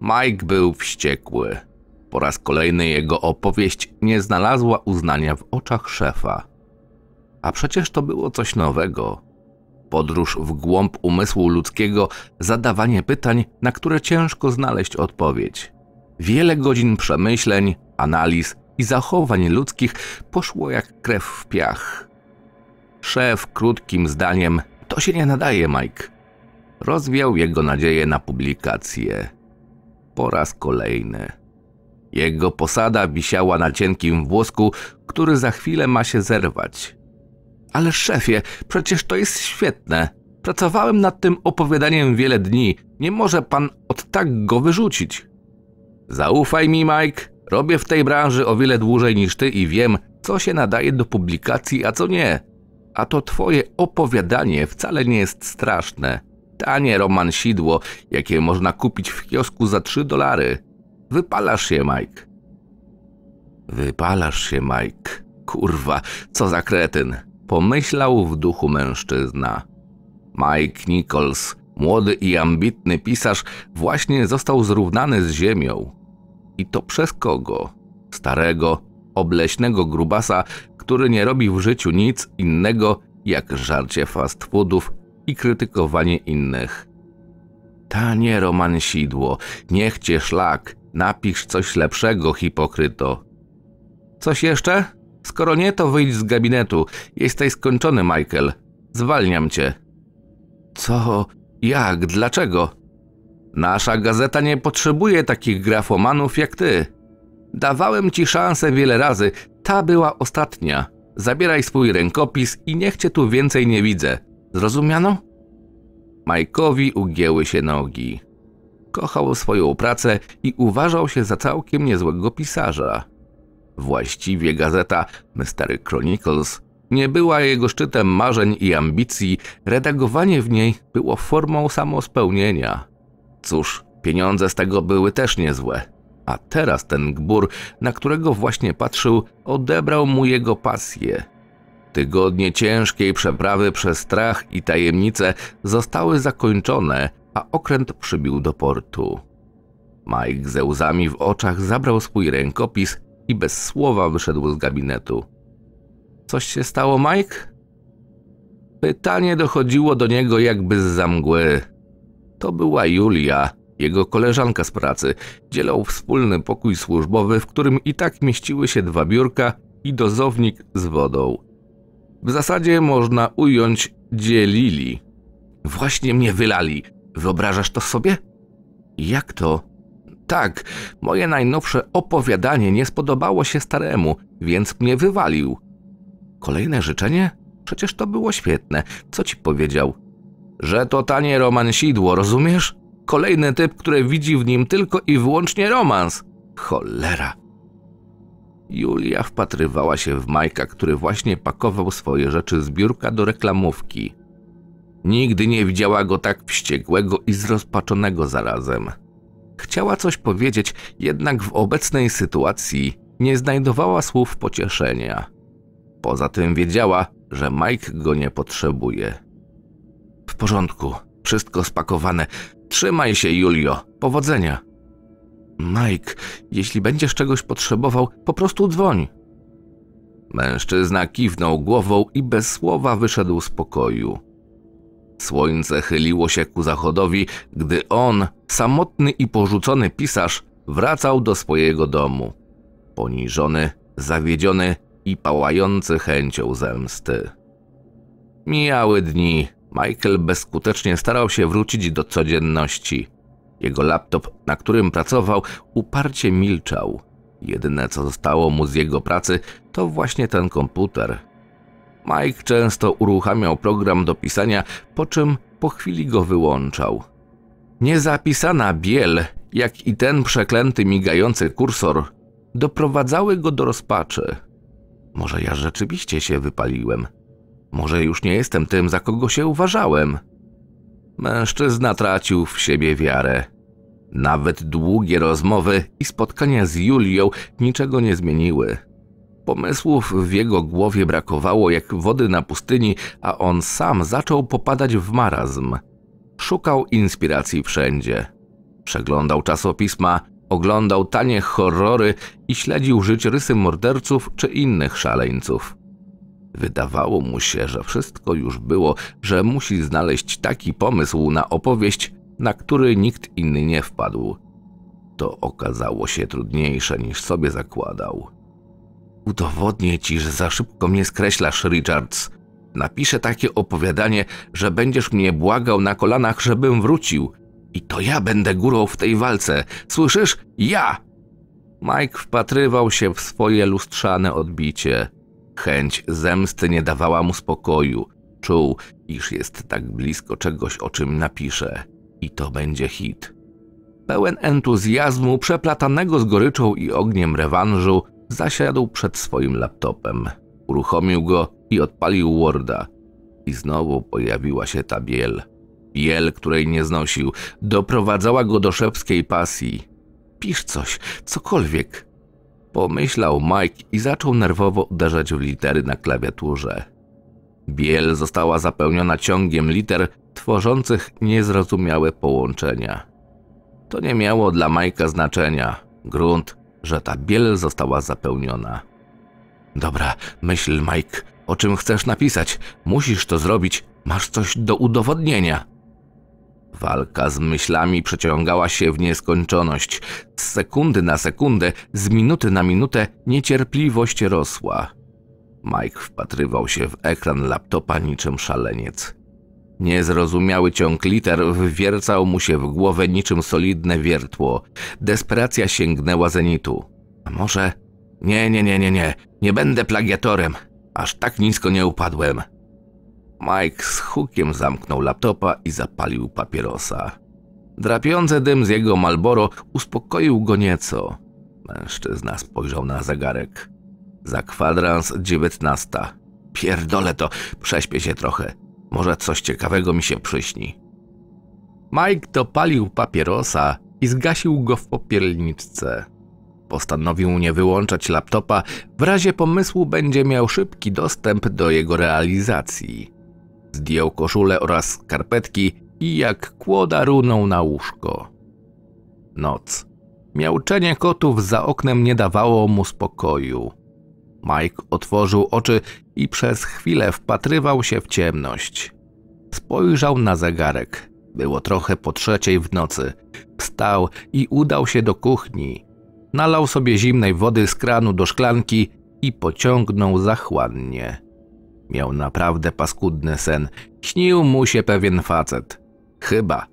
Mike był wściekły. Po raz kolejny jego opowieść nie znalazła uznania w oczach szefa. A przecież to było coś nowego. Podróż w głąb umysłu ludzkiego, zadawanie pytań, na które ciężko znaleźć odpowiedź. Wiele godzin przemyśleń, analiz i zachowań ludzkich poszło jak krew w piach. Szef krótkim zdaniem to się nie nadaje, Mike. Rozwiał jego nadzieję na publikację po raz kolejny. Jego posada wisiała na cienkim włosku, który za chwilę ma się zerwać. Ale szefie, przecież to jest świetne. Pracowałem nad tym opowiadaniem wiele dni. Nie może pan od tak go wyrzucić. Zaufaj mi, Mike. Robię w tej branży o wiele dłużej niż ty i wiem, co się nadaje do publikacji, a co nie. A to twoje opowiadanie wcale nie jest straszne tanie Roman Sidło, jakie można kupić w kiosku za 3 dolary. Wypalasz się, Mike. Wypalasz się, Mike. Kurwa, co za kretyn. Pomyślał w duchu mężczyzna. Mike Nichols, młody i ambitny pisarz, właśnie został zrównany z ziemią. I to przez kogo? Starego, obleśnego grubasa, który nie robi w życiu nic innego jak żarcie fast foodów i krytykowanie innych. Tanie romansidło, niech cię szlak, napisz coś lepszego, hipokryto. Coś jeszcze? Skoro nie, to wyjdź z gabinetu. Jesteś skończony, Michael. Zwalniam cię. Co? Jak? Dlaczego? Nasza gazeta nie potrzebuje takich grafomanów jak ty. Dawałem ci szansę wiele razy, ta była ostatnia. Zabieraj swój rękopis i niech cię tu więcej nie widzę. Zrozumiano? Majkowi ugięły się nogi. Kochał swoją pracę i uważał się za całkiem niezłego pisarza. Właściwie gazeta Mystery Chronicles nie była jego szczytem marzeń i ambicji, redagowanie w niej było formą samospełnienia. Cóż, pieniądze z tego były też niezłe. A teraz ten gbur, na którego właśnie patrzył, odebrał mu jego pasję – Tygodnie ciężkiej przeprawy przez strach i tajemnice zostały zakończone, a okręt przybił do portu. Mike ze łzami w oczach zabrał swój rękopis i bez słowa wyszedł z gabinetu. Coś się stało, Mike? Pytanie dochodziło do niego jakby z zamgły. To była Julia, jego koleżanka z pracy. Dzielał wspólny pokój służbowy, w którym i tak mieściły się dwa biurka i dozownik z wodą. W zasadzie można ująć dzielili. Właśnie mnie wylali. Wyobrażasz to sobie? Jak to? Tak, moje najnowsze opowiadanie nie spodobało się staremu, więc mnie wywalił. Kolejne życzenie? Przecież to było świetne. Co ci powiedział? Że to tanie romansidło, rozumiesz? Kolejny typ, który widzi w nim tylko i wyłącznie romans. Cholera. Julia wpatrywała się w Majka, który właśnie pakował swoje rzeczy z biurka do reklamówki. Nigdy nie widziała go tak wściekłego i zrozpaczonego zarazem. Chciała coś powiedzieć, jednak w obecnej sytuacji nie znajdowała słów pocieszenia. Poza tym wiedziała, że Mike go nie potrzebuje. W porządku, wszystko spakowane. Trzymaj się, Julio. Powodzenia. Mike, jeśli będziesz czegoś potrzebował, po prostu dzwoń. Mężczyzna kiwnął głową i bez słowa wyszedł z pokoju. Słońce chyliło się ku zachodowi, gdy on, samotny i porzucony pisarz, wracał do swojego domu. Poniżony, zawiedziony i pałający chęcią zemsty. Mijały dni. Michael bezskutecznie starał się wrócić do codzienności – jego laptop, na którym pracował, uparcie milczał. Jedyne co zostało mu z jego pracy to właśnie ten komputer. Mike często uruchamiał program do pisania, po czym po chwili go wyłączał. Niezapisana biel, jak i ten przeklęty migający kursor, doprowadzały go do rozpaczy. Może ja rzeczywiście się wypaliłem. Może już nie jestem tym, za kogo się uważałem. Mężczyzna tracił w siebie wiarę. Nawet długie rozmowy i spotkania z Julią niczego nie zmieniły. Pomysłów w jego głowie brakowało jak wody na pustyni, a on sam zaczął popadać w marazm. Szukał inspiracji wszędzie. Przeglądał czasopisma, oglądał tanie horrory i śledził życiorysy morderców czy innych szaleńców. Wydawało mu się, że wszystko już było, że musi znaleźć taki pomysł na opowieść, na który nikt inny nie wpadł. To okazało się trudniejsze niż sobie zakładał. Udowodnię ci, że za szybko mnie skreślasz, Richards. Napiszę takie opowiadanie, że będziesz mnie błagał na kolanach, żebym wrócił. I to ja będę górą w tej walce. Słyszysz? Ja! Mike wpatrywał się w swoje lustrzane odbicie. Chęć zemsty nie dawała mu spokoju. Czuł, iż jest tak blisko czegoś, o czym napisze. I to będzie hit. Pełen entuzjazmu, przeplatanego z goryczą i ogniem rewanżu, zasiadł przed swoim laptopem. Uruchomił go i odpalił Worda. I znowu pojawiła się ta biel. Biel, której nie znosił, doprowadzała go do szewskiej pasji. Pisz coś, cokolwiek, Pomyślał Mike i zaczął nerwowo uderzać w litery na klawiaturze. Biel została zapełniona ciągiem liter tworzących niezrozumiałe połączenia. To nie miało dla Majka znaczenia. Grunt, że ta biel została zapełniona. Dobra, myśl Mike, o czym chcesz napisać? Musisz to zrobić, masz coś do udowodnienia. Walka z myślami przeciągała się w nieskończoność. Z sekundy na sekundę, z minuty na minutę niecierpliwość rosła. Mike wpatrywał się w ekran laptopa niczym szaleniec. Niezrozumiały ciąg liter wwiercał mu się w głowę niczym solidne wiertło. Desperacja sięgnęła zenitu. A może... Nie, nie, nie, nie, nie. Nie będę plagiatorem. Aż tak nisko nie upadłem. Mike z hukiem zamknął laptopa i zapalił papierosa. Drapiący dym z jego Malboro uspokoił go nieco. Mężczyzna spojrzał na zegarek. Za kwadrans dziewiętnasta. Pierdolę to, prześpię się trochę. Może coś ciekawego mi się przyśni. Mike dopalił papierosa i zgasił go w popielniczce. Postanowił nie wyłączać laptopa, w razie pomysłu będzie miał szybki dostęp do jego realizacji. Zdjął koszulę oraz skarpetki i jak kłoda runął na łóżko. Noc. Miałczenie kotów za oknem nie dawało mu spokoju. Mike otworzył oczy i przez chwilę wpatrywał się w ciemność. Spojrzał na zegarek. Było trochę po trzeciej w nocy. Wstał i udał się do kuchni. Nalał sobie zimnej wody z kranu do szklanki i pociągnął zachłannie. Miał naprawdę paskudny sen. Śnił mu się pewien facet. Chyba.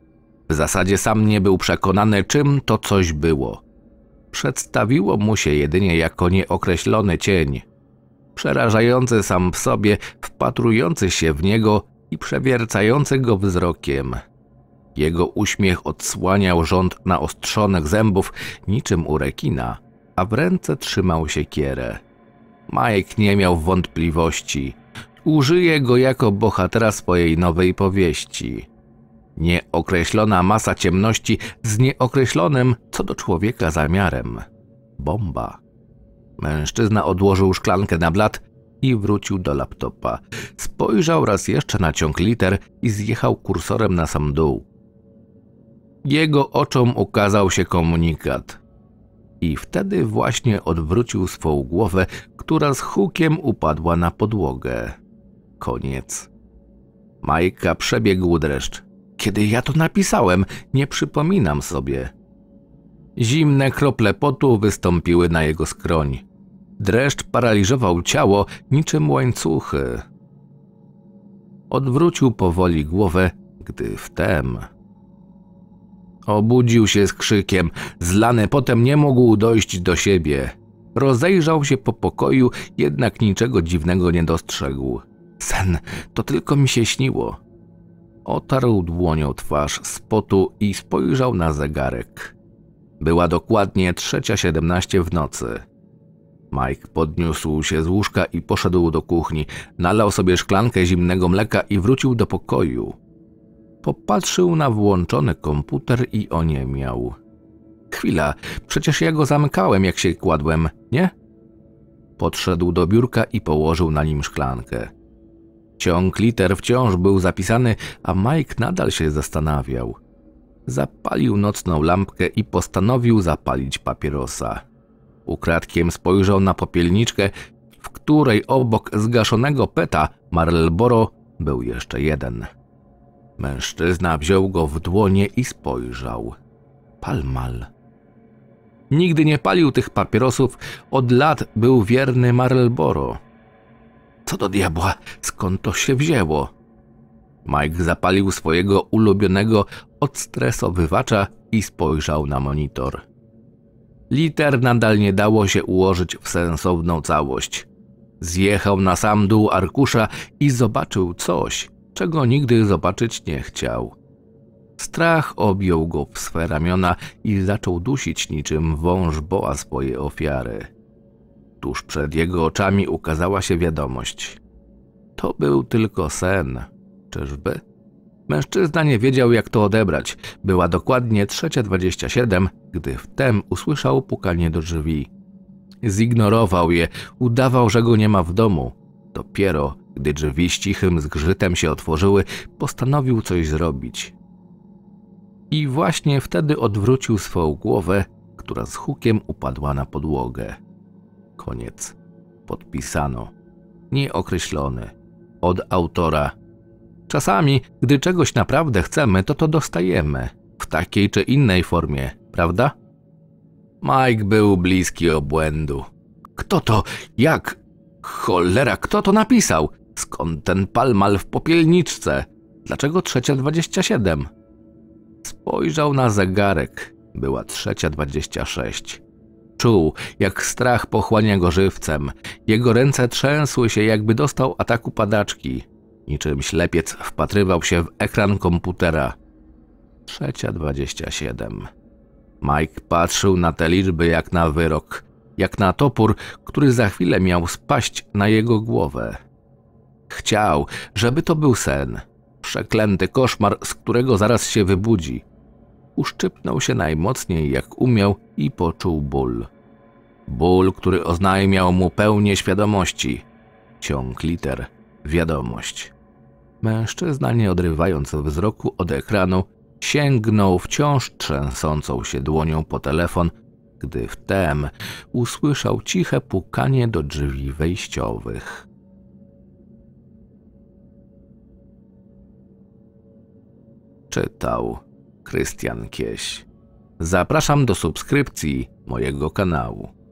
W zasadzie sam nie był przekonany, czym to coś było. Przedstawiło mu się jedynie jako nieokreślony cień. Przerażający sam w sobie, wpatrujący się w niego i przewiercający go wzrokiem. Jego uśmiech odsłaniał rząd naostrzonych zębów niczym u rekina, a w ręce trzymał siekierę. Mike nie miał wątpliwości. Użyje go jako bohatera swojej nowej powieści. Nieokreślona masa ciemności z nieokreślonym co do człowieka zamiarem. Bomba. Mężczyzna odłożył szklankę na blat i wrócił do laptopa. Spojrzał raz jeszcze na ciąg liter i zjechał kursorem na sam dół. Jego oczom ukazał się komunikat. I wtedy właśnie odwrócił swą głowę, która z hukiem upadła na podłogę. Koniec. Majka przebiegł dreszcz. Kiedy ja to napisałem, nie przypominam sobie. Zimne krople potu wystąpiły na jego skroń. Dreszcz paraliżował ciało niczym łańcuchy. Odwrócił powoli głowę, gdy wtem. Obudził się z krzykiem, zlany potem nie mógł dojść do siebie. Rozejrzał się po pokoju, jednak niczego dziwnego nie dostrzegł. Sen, to tylko mi się śniło. Otarł dłonią twarz z potu i spojrzał na zegarek. Była dokładnie trzecia siedemnaście w nocy. Mike podniósł się z łóżka i poszedł do kuchni. Nalał sobie szklankę zimnego mleka i wrócił do pokoju. Popatrzył na włączony komputer i oniemiał. miał. Chwila, przecież ja go zamykałem, jak się kładłem, nie? Podszedł do biurka i położył na nim szklankę. Ciąg liter wciąż był zapisany, a Mike nadal się zastanawiał. Zapalił nocną lampkę i postanowił zapalić papierosa. Ukradkiem spojrzał na popielniczkę, w której obok zgaszonego peta Marlboro był jeszcze jeden. Mężczyzna wziął go w dłonie i spojrzał. Palmal. Nigdy nie palił tych papierosów, od lat był wierny Marlboro. Co do diabła, skąd to się wzięło? Mike zapalił swojego ulubionego odstresowywacza i spojrzał na monitor. Liter nadal nie dało się ułożyć w sensowną całość. Zjechał na sam dół arkusza i zobaczył coś, czego nigdy zobaczyć nie chciał. Strach objął go w swe ramiona i zaczął dusić niczym wąż boa swoje ofiary. Tuż przed jego oczami ukazała się wiadomość. To był tylko sen, czyżby? Mężczyzna nie wiedział, jak to odebrać. Była dokładnie trzecia dwadzieścia siedem, gdy wtem usłyszał pukanie do drzwi. Zignorował je, udawał, że go nie ma w domu. Dopiero gdy drzwi z cichym zgrzytem się otworzyły, postanowił coś zrobić. I właśnie wtedy odwrócił swoją głowę, która z hukiem upadła na podłogę. Koniec. Podpisano. Nieokreślony. Od autora. Czasami, gdy czegoś naprawdę chcemy, to to dostajemy. W takiej czy innej formie, prawda? Mike był bliski obłędu. Kto to? Jak? Cholera, kto to napisał? Skąd ten palmal w popielniczce? Dlaczego trzecia dwadzieścia siedem? Spojrzał na zegarek. Była trzecia dwadzieścia sześć. Czuł, jak strach pochłania go żywcem. Jego ręce trzęsły się, jakby dostał ataku padaczki. Niczym ślepiec wpatrywał się w ekran komputera. Trzecia dwadzieścia siedem. Mike patrzył na te liczby jak na wyrok, jak na topór, który za chwilę miał spaść na jego głowę. Chciał, żeby to był sen przeklęty koszmar, z którego zaraz się wybudzi. Uszczypnął się najmocniej jak umiał i poczuł ból. Ból, który oznajmiał mu pełnię świadomości. Ciąg liter, wiadomość. Mężczyzna, nie odrywając wzroku od ekranu, sięgnął wciąż trzęsącą się dłonią po telefon, gdy wtem usłyszał ciche pukanie do drzwi wejściowych. Czytał Krystian Kieś. Zapraszam do subskrypcji mojego kanału.